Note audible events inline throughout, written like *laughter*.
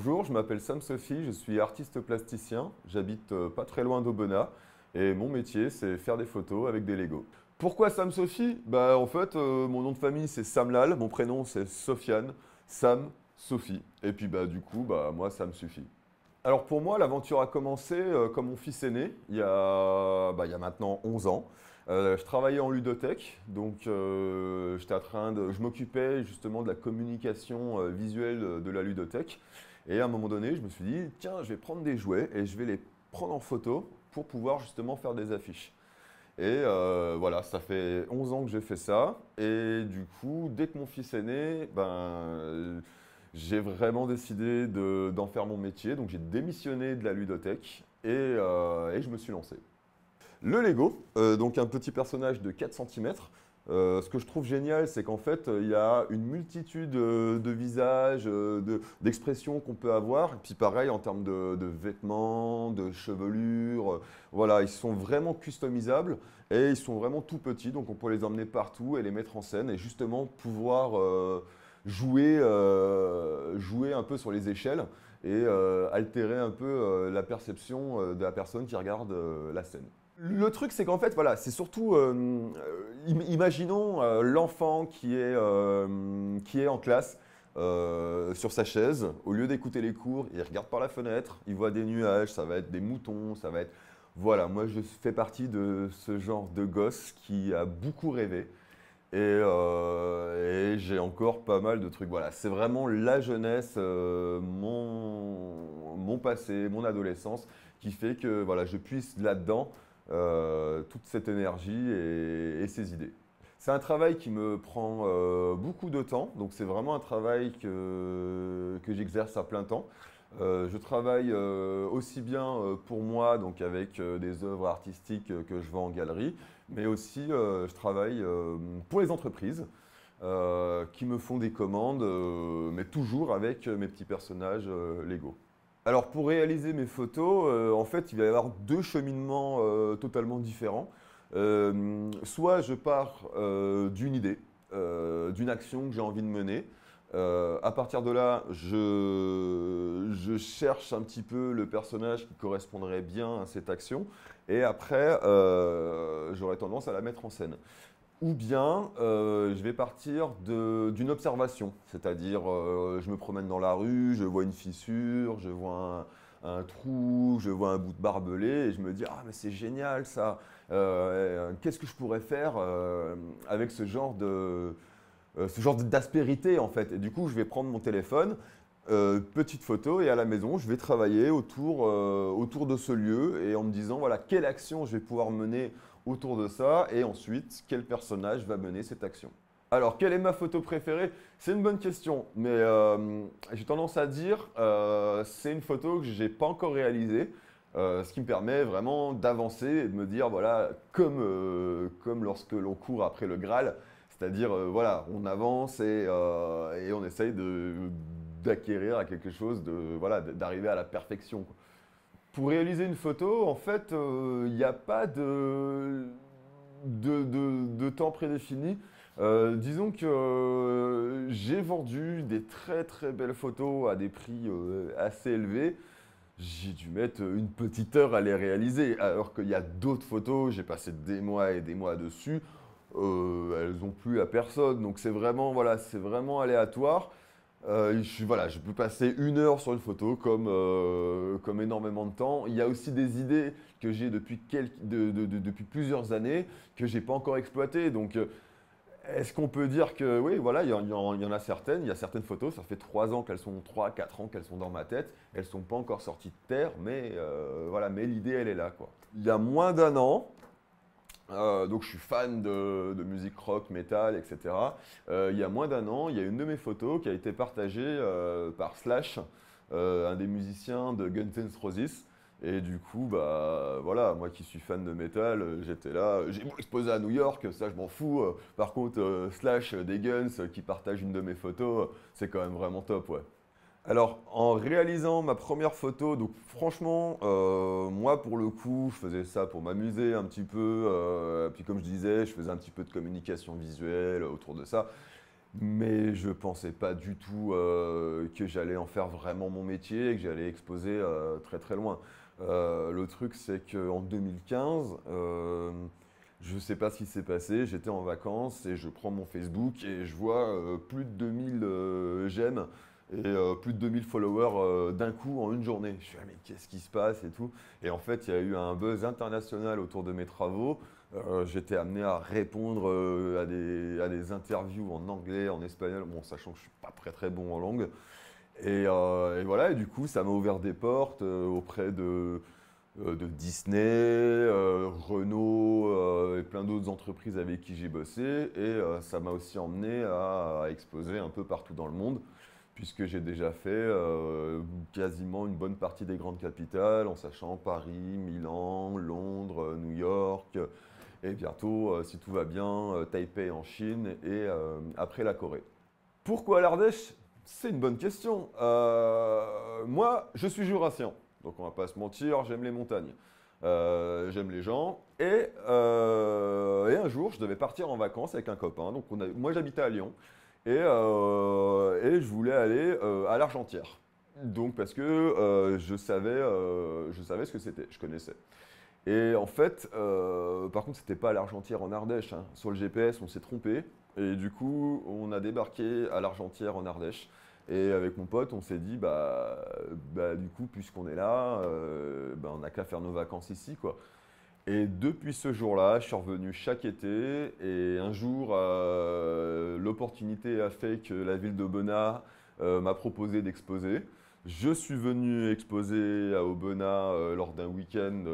Bonjour, je m'appelle Sam Sophie, je suis artiste plasticien, j'habite euh, pas très loin d'Aubenas et mon métier c'est faire des photos avec des Lego. Pourquoi Sam Sophie Bah en fait euh, mon nom de famille c'est Samlal, mon prénom c'est Sofiane, Sam Sophie et puis bah du coup bah moi ça me suffit. Alors pour moi l'aventure a commencé comme euh, mon fils aîné, bah, il y a, maintenant 11 ans. je travaillais en ludothèque, donc j'étais en train de, je m'occupais justement de la communication visuelle de la ludothèque. Et à un moment donné, je me suis dit, tiens, je vais prendre des jouets et je vais les prendre en photo pour pouvoir justement faire des affiches. Et euh, voilà, ça fait 11 ans que j'ai fait ça. Et du coup, dès que mon fils est né, ben, j'ai vraiment décidé d'en faire mon métier. Donc j'ai démissionné de la ludothèque et, euh, je me suis lancé. Le Lego, euh, donc un petit personnage de 4 cm euh, ce que je trouve génial, c'est qu'en fait, euh, il y a une multitude euh, de visages, d'expressions qu'on peut avoir. Et puis pareil, en termes de, vêtements, de chevelures, voilà, ils sont vraiment customisables et ils sont vraiment tout petits. Donc on peut les emmener partout et les mettre en scène et justement pouvoir jouer un peu sur les échelles et altérer un peu la perception de la personne qui regarde la scène. Le truc, c'est qu'en fait, voilà, c'est surtout, euh, euh, imaginons euh, l'enfant qui, est, qui est en classe sur sa chaise, au lieu d'écouter les cours, il regarde par la fenêtre, il voit des nuages, ça va être des moutons, ça va être... Voilà, moi je fais partie de ce genre de gosse qui a beaucoup rêvé. Et, j'ai encore pas mal de trucs. Voilà, c'est vraiment la jeunesse, mon, mon, passé, mon adolescence, qui fait que voilà, je puisse là-dedans euh, toute cette énergie et, ces idées. C'est un travail qui me prend euh, beaucoup de temps, donc c'est vraiment un travail que, j'exerce à plein temps. Euh, je travaille aussi bien pour moi, donc avec des œuvres artistiques que je vends en galerie, mais aussi je travaille pour les entreprises qui me font des commandes, mais toujours avec mes petits personnages légaux. Alors pour réaliser mes photos, euh, en fait, il va y avoir deux cheminements euh, totalement différents. Euh, soit je pars d'une idée, d'une action que j'ai envie de mener. à partir de là, je, je, cherche un petit peu le personnage qui correspondrait bien à cette action. Et après, j'aurais tendance à la mettre en scène. Ou bien euh, je vais partir d'une observation, c'est-à-dire euh, je me promène dans la rue, je vois une fissure, je vois un, trou, je vois un bout de barbelé et je me dis ah mais c'est génial ça, euh, qu'est-ce que je pourrais faire avec ce genre de ce genre d'aspérité en fait. Et du coup je vais prendre mon téléphone, euh, petite photo et à la maison, je vais travailler autour, euh, autour de ce lieu et en me disant voilà quelle action je vais pouvoir mener autour de ça et ensuite quel personnage va mener cette action. Alors quelle est ma photo préférée C'est une bonne question, mais euh, j'ai tendance à dire c'est une photo que j'ai pas encore réalisée. ce qui me permet vraiment d'avancer et de me dire, voilà, comme, comme lorsque l'on court après le Graal, c'est-à-dire, voilà, on avance et, et on essaye de d'acquérir à quelque chose, de voilà, d'arriver à la perfection. Pour réaliser une photo, en fait, il euh, n'y a pas de, de, de, temps prédéfini. Euh, disons que euh, j'ai vendu des très très belles photos à des prix assez élevés. J'ai dû mettre une petite heure à les réaliser, alors qu'il y a d'autres photos, j'ai passé des mois et des mois dessus. elles n'ont plu à personne, donc c'est vraiment, voilà, vraiment aléatoire. Euh, je, peux passer une heure sur une photo euh, comme, énormément de temps. Il y a aussi des idées que j'ai depuis, depuis plusieurs années que j'ai pas encore exploitées. Donc, euh, est-ce qu'on peut dire que oui, voilà, il y, en, a certaines, il y a certaines photos, ça fait trois ans qu'elles sont, trois, quatre ans qu'elles sont dans ma tête, elles ne sont pas encore sorties de terre, mais voilà, mais l'idée, elle est là. Quoi. Il y a moins d'un an, euh, donc je suis fan de, musique rock, metal, etc. Euh, il y a moins d'un an, il y a une de mes photos qui a été partagée euh, par Slash, un des musiciens de Guns N' Roses. Et du coup, bah voilà, moi qui suis fan de metal, j'étais là, j'ai exposé à New York, ça je m'en fous. Par contre, Slash des Guns qui partage une de mes photos, c'est quand même vraiment top, ouais. Alors, en réalisant ma première photo, donc franchement, euh, moi pour le coup, je faisais ça pour m'amuser un petit peu. Euh, puis comme je disais, je faisais un petit peu de communication visuelle autour de ça. Mais je pensais pas du tout euh, que j'allais en faire vraiment mon métier et que j'allais exposer très très loin. le truc, c'est qu'en 2015, je sais pas ce qui s'est passé, j'étais en vacances et je prends mon Facebook et je vois plus de 2000 j'aime et euh, plus de 2000 followers euh, d'un coup en une journée. Je suis dit « mais qu'est-ce qui se passe et tout. Et en fait, il y a eu un buzz international autour de mes travaux. Euh, j'étais amené à répondre à des, à, des, interviews en anglais, en espagnol, bon, sachant que je ne suis pas très très bon en langue. Et, voilà, et du coup, ça m'a ouvert des portes auprès de, de Disney, Renault et plein d'autres entreprises avec qui j'ai bossé. Et ça m'a aussi emmené à, exposer un peu partout dans le monde puisque j'ai déjà fait euh, quasiment une bonne partie des grandes capitales, en sachant Paris, Milan, Londres, euh, New York, euh, et bientôt, si tout va bien, Taipei en Chine et après la Corée. Pourquoi l'Ardèche C'est une bonne question. moi, je suis jurassien, donc on va pas se mentir, j'aime les montagnes. j'aime les gens. Et, un jour, je devais partir en vacances avec un copain. Donc moi, j'habitais à Lyon. Euh, et, je voulais aller euh, à l'Argentière. Donc parce que euh, je, savais, je savais ce que c'était, je connaissais. Et en fait, par contre, c'était pas à l'Argentière en Ardèche. Hein. Sur le GPS, on s'est trompé. Et du coup, on a débarqué à l'Argentière en Ardèche. Et avec mon pote, on s'est dit, bah, bah, du coup, puisqu'on est là, bah, on n'a qu'à faire nos vacances ici, quoi. Et depuis ce jour-là, je suis revenu chaque été. Et un jour, euh, l'opportunité a fait que la ville d'Aubenas euh, m'a proposé d'exposer. Je suis venu exposer à Aubenas euh, lors d'un week-end.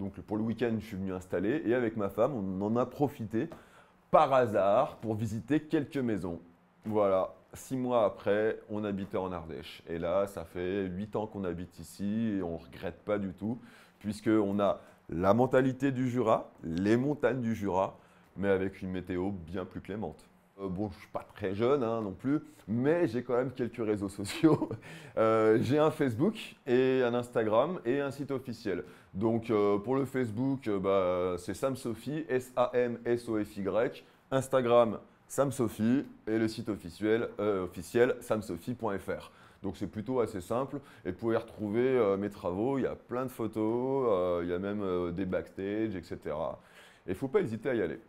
donc pour le week-end, je suis venu installer. Et avec ma femme, on en a profité par hasard pour visiter quelques maisons. Voilà, six mois après, on habitait en Ardèche. Et là, ça fait huit ans qu'on habite ici et on ne regrette pas du tout, puisqu'on a la mentalité du Jura, les montagnes du Jura, mais avec une météo bien plus clémente. Euh, bon, je ne suis pas très jeune hein, non plus, mais j'ai quand même quelques réseaux sociaux. *laughs* Euh, j'ai un Facebook et un Instagram et un site officiel. Donc euh, pour le Facebook, bah, c'est Sam Sophie, S-A-M-S-O-F-Y. Instagram, Sam Sophie et le site officiel, officiel samsophie.fr. Donc c'est plutôt assez simple. Et vous pouvez retrouver euh, mes travaux, il y a plein de photos, euh, il y a même euh, des backstage, etc. Et il ne faut pas hésiter à y aller.